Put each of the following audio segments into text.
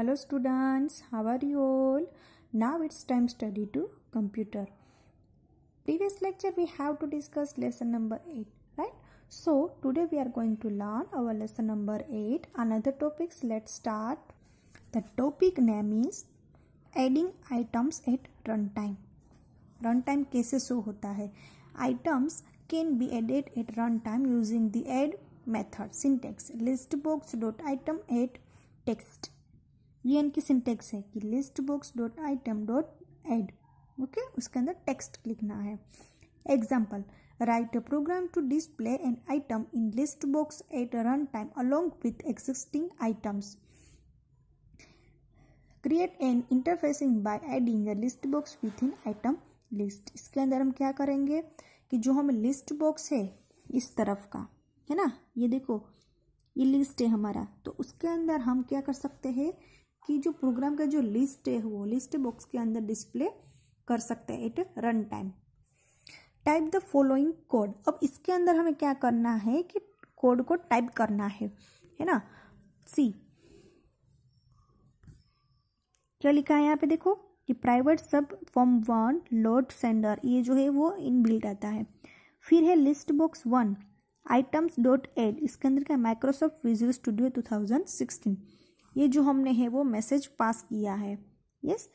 hello students how are you all now it's time study to computer previous lecture we have to discuss lesson number 8 right so today we are going to learn our lesson number 8 another topics let's start the topic name is adding items at runtime runtime cases so होता है items can be added at runtime using the add method syntax listbox.item at text ये इनकी syntax है कि list box dot item dot add okay उसके अंदर text लिखना है example write a program to display an item in list box at run time along with existing items create an interfacing by adding a list box with in item list इसके अंदर हम क्या करेंगे कि जो हमें लिस्ट बॉक्स है इस तरफ का है ना ये देखो ये लिस्ट है हमारा तो उसके अंदर हम क्या कर सकते हैं कि जो प्रोग्राम का जो लिस्ट है वो लिस्ट बॉक्स के अंदर डिस्प्ले कर सकते हैं at run time type the following code अब इसके अंदर हमें क्या करना है कि कोड को टाइप करना है है ना सी क्या लिखा है यहाँ पे देखो कि प्राइवेट सब फॉर्म वन लोड सेंडर ये जो है वो इन बिल्ट आता है फिर है list box one items dot add इसके अंदर क्या Microsoft Visual Studio two thousand sixteen ये जो हमने है वो मैसेज पास किया है यस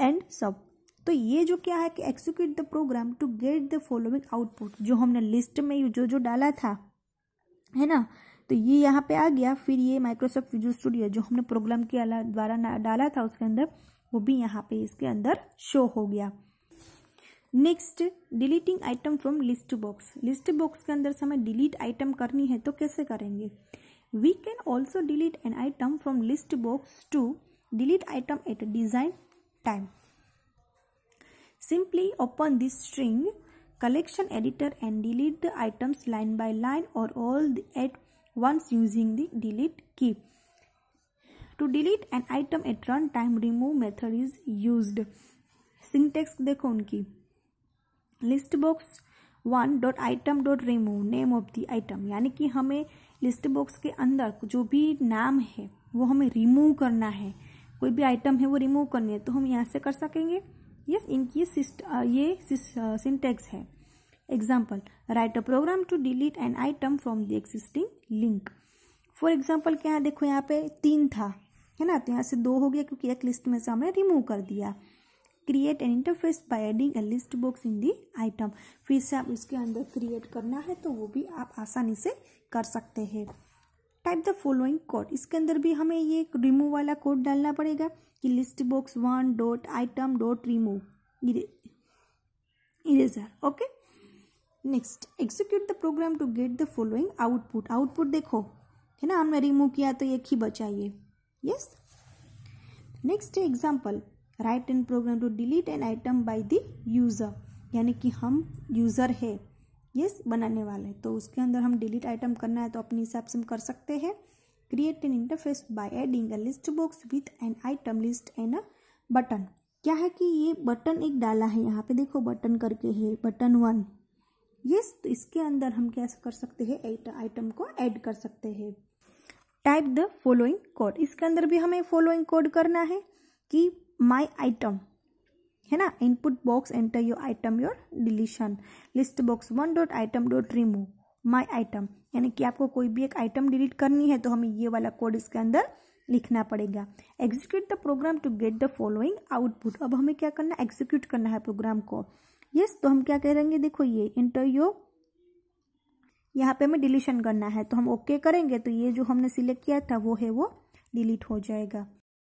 एंड सब तो ये जो क्या है कि execute the program to get the following output जो हमने लिस्ट में जो जो डाला था है ना तो ये यहाँ पे आ गया फिर ये माइक्रोसॉफ्ट विजुअल स्टूडियो जो हमने प्रोग्राम के द्वारा डाला था उसके अंदर वो भी यहाँ पे इसके अंदर शो हो गया next deleting item from list box list box के अंदर से हमें डिलीट आइटम करनी है तो कैसे करेंगे We can also delete an item from list box to delete item at a time. Simply open this string collection editor and delete the items line by line or all at once using the delete key. To delete an item at runtime, remove method is used. Syntax: देखो उनकी list box one dot item dot remove name of the item यानी कि हमें list box के अंदर जो भी नाम है वो हमें रिमूव करना है कोई भी आइटम है वो रिमूव करनी है तो हम यहाँ से कर सकेंगे यस इनकी ये सिंटेक्स है example write a program to delete an item from the existing link for example क्या देखो यहाँ पे तीन था है ना तो यहाँ से दो हो गया क्योंकि एक लिस्ट में से हमने रिमूव कर दिया create an interface by adding a list box in the item फिर से आप उसके अंदर क्रिएट करना है तो वो भी आप आसानी से कर सकते हैं टाइप द फॉलोइंग कोड इसके अंदर भी हमें ये रिमूव वाला कोड डालना पड़ेगा कि list box one dot item dot remove eraser okay next execute the program to get the following output output देखो है ना हमने रिमूव किया तो एक ही बचाइए yes next example right and program to delete an item by the user यानी कि हम यूज़र है ये yes, बनाने वाले हैं तो उसके अंदर हम डिलीट आइटम करना है तो अपने हिसाब से हम कर सकते हैं create an interface by adding a list box with an item list and a button क्या है कि ये बटन एक डाला है यहाँ पे देखो बटन करके है बटन वन यस तो इसके अंदर हम क्या कर सकते हैं एट आइटम को ऐड कर सकते हैं टाइप द फॉलोइंग कोड इसके अंदर भी हमें फॉलोइंग कोड करना है कि माई आइटम है ना input box enter your item your deletion list box one dot item dot remove my item यानी कि आपको कोई भी एक आइटम डिलीट करनी है तो हमें ये वाला कोड इसके अंदर लिखना पड़ेगा execute the program to get the following output अब हमें क्या करना है एग्जीक्यूट करना है प्रोग्राम को यस yes, तो हम क्या करेंगे देखो ये इंटर यो यहाँ पे हमें डिलीशन करना है तो हम ओके okay करेंगे तो ये जो हमने सिलेक्ट किया था वो है वो डिलीट हो जाएगा